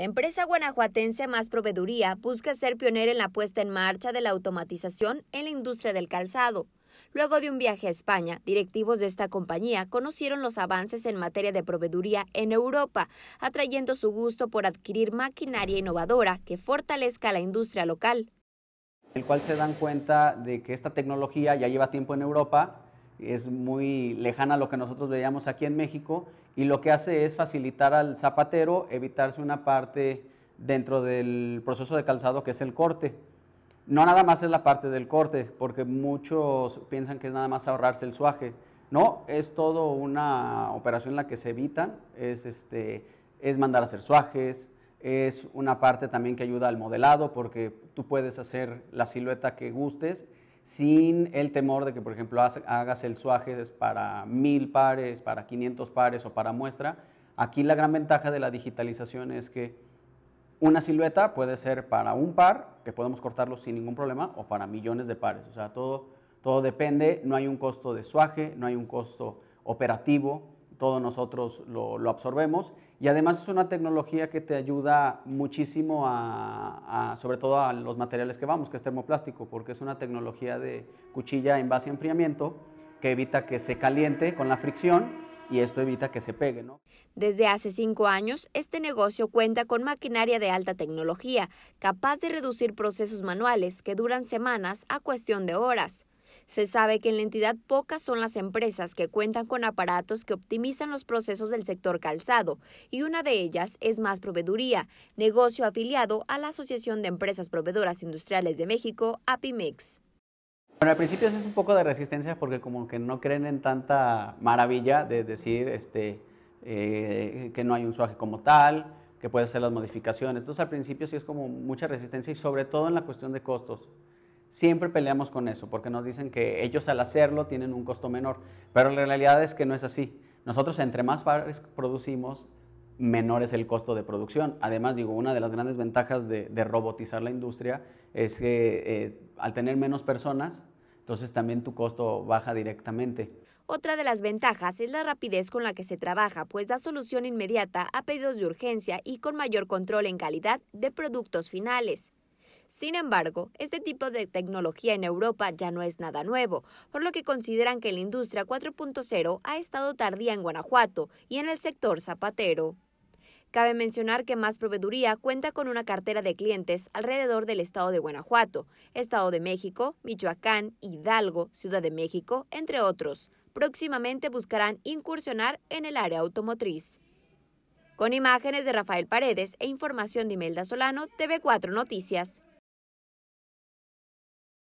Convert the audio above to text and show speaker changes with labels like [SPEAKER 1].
[SPEAKER 1] La empresa guanajuatense Más Proveeduría busca ser pionera en la puesta en marcha de la automatización en la industria del calzado. Luego de un viaje a España, directivos de esta compañía conocieron los avances en materia de proveeduría en Europa, atrayendo su gusto por adquirir maquinaria innovadora que fortalezca la industria local.
[SPEAKER 2] El cual se dan cuenta de que esta tecnología ya lleva tiempo en Europa, es muy lejana a lo que nosotros veíamos aquí en México y lo que hace es facilitar al zapatero evitarse una parte dentro del proceso de calzado que es el corte. No nada más es la parte del corte, porque muchos piensan que es nada más ahorrarse el suaje. No, es todo una operación en la que se evitan, es, este, es mandar a hacer suajes, es una parte también que ayuda al modelado, porque tú puedes hacer la silueta que gustes sin el temor de que, por ejemplo, hagas el suaje para mil pares, para 500 pares o para muestra. Aquí la gran ventaja de la digitalización es que una silueta puede ser para un par, que podemos cortarlo sin ningún problema, o para millones de pares. O sea, todo, todo depende, no hay un costo de suaje, no hay un costo operativo, todos nosotros lo, absorbemos. Y además es una tecnología que te ayuda muchísimo sobre todo a los materiales que vamos, que es termoplástico, porque es una tecnología de cuchilla en base a enfriamiento que evita que se caliente con la fricción y esto evita que se pegue. ¿no?
[SPEAKER 1] Desde hace cinco años, este negocio cuenta con maquinaria de alta tecnología, capaz de reducir procesos manuales que duran semanas a cuestión de horas. Se sabe que en la entidad pocas son las empresas que cuentan con aparatos que optimizan los procesos del sector calzado, y una de ellas es Más Proveeduría, negocio afiliado a la Asociación de Empresas Proveedoras Industriales de México, APIMEX.
[SPEAKER 2] Bueno, al principio es un poco de resistencia porque como que no creen en tanta maravilla de decir este, eh, que no hay un suaje como tal, que puede hacer las modificaciones. Entonces al principio sí es como mucha resistencia y sobre todo en la cuestión de costos. Siempre peleamos con eso, porque nos dicen que ellos al hacerlo tienen un costo menor, pero la realidad es que no es así. Nosotros entre más pares producimos, menor es el costo de producción. Además, digo, una de las grandes ventajas de, robotizar la industria es que eh, al tener menos personas, entonces también tu costo baja directamente.
[SPEAKER 1] Otra de las ventajas es la rapidez con la que se trabaja, pues da solución inmediata a pedidos de urgencia y con mayor control en calidad de productos finales. Sin embargo, este tipo de tecnología en Europa ya no es nada nuevo, por lo que consideran que la industria 4.0 ha estado tardía en Guanajuato y en el sector zapatero. Cabe mencionar que Más Proveeduría cuenta con una cartera de clientes alrededor del estado de Guanajuato, Estado de México, Michoacán, Hidalgo, Ciudad de México, entre otros. Próximamente buscarán incursionar en el área automotriz. Con imágenes de Rafael Paredes e información de Imelda Solano, TV4 Noticias.